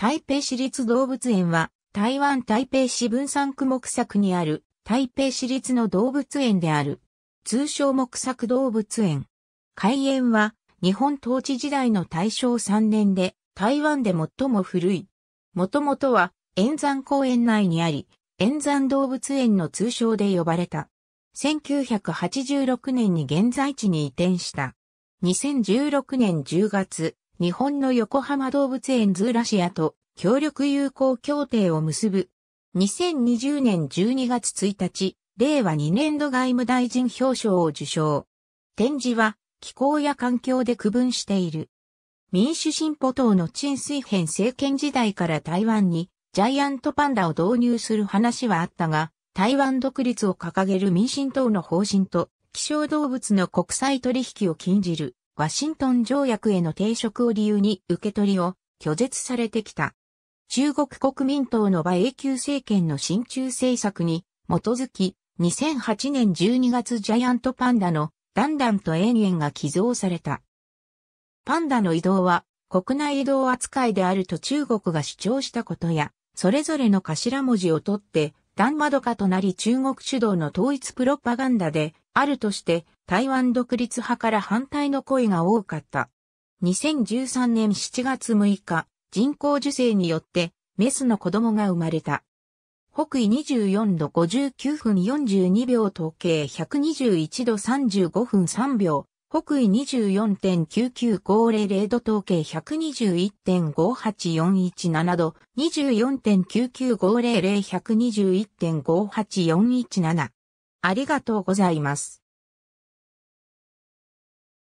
台北市立動物園は、台湾台北市分散区木作にある、台北市立の動物園である。通称木作動物園。開園は、日本統治時代の大正3年で、台湾で最も古い。もともとは、円山公園内にあり、円山動物園の通称で呼ばれた。1986年に現在地に移転した。2016年10月、日本の横浜動物園ズーラシアと協力友好協定を結ぶ。2020年12月1日、令和2年度外務大臣表彰を受賞。展示は気候や環境で区分している。民主進歩党の陳水編政権時代から台湾にジャイアントパンダを導入する話はあったが、台湾独立を掲げる民進党の方針と、希少動物の国際取引を禁じるワシントン条約への抵触を理由に受け取りを拒絶されてきた。中国国民党の馬英九政権の親中政策に基づき、2008年12月ジャイアントパンダのダンダンと延々が寄贈された。パンダの移動は国内移動扱いであると中国が主張したことや、それぞれの頭文字を取って弾窓カとなり中国主導の統一プロパガンダであるとして台湾独立派から反対の声が多かった。2013年7月6日、人工授精によってメスの子供が生まれた。北緯24度59分42秒統計121度35分3秒北緯24.99500度統計121.58417度24.99500 121.58417ありがとうございます。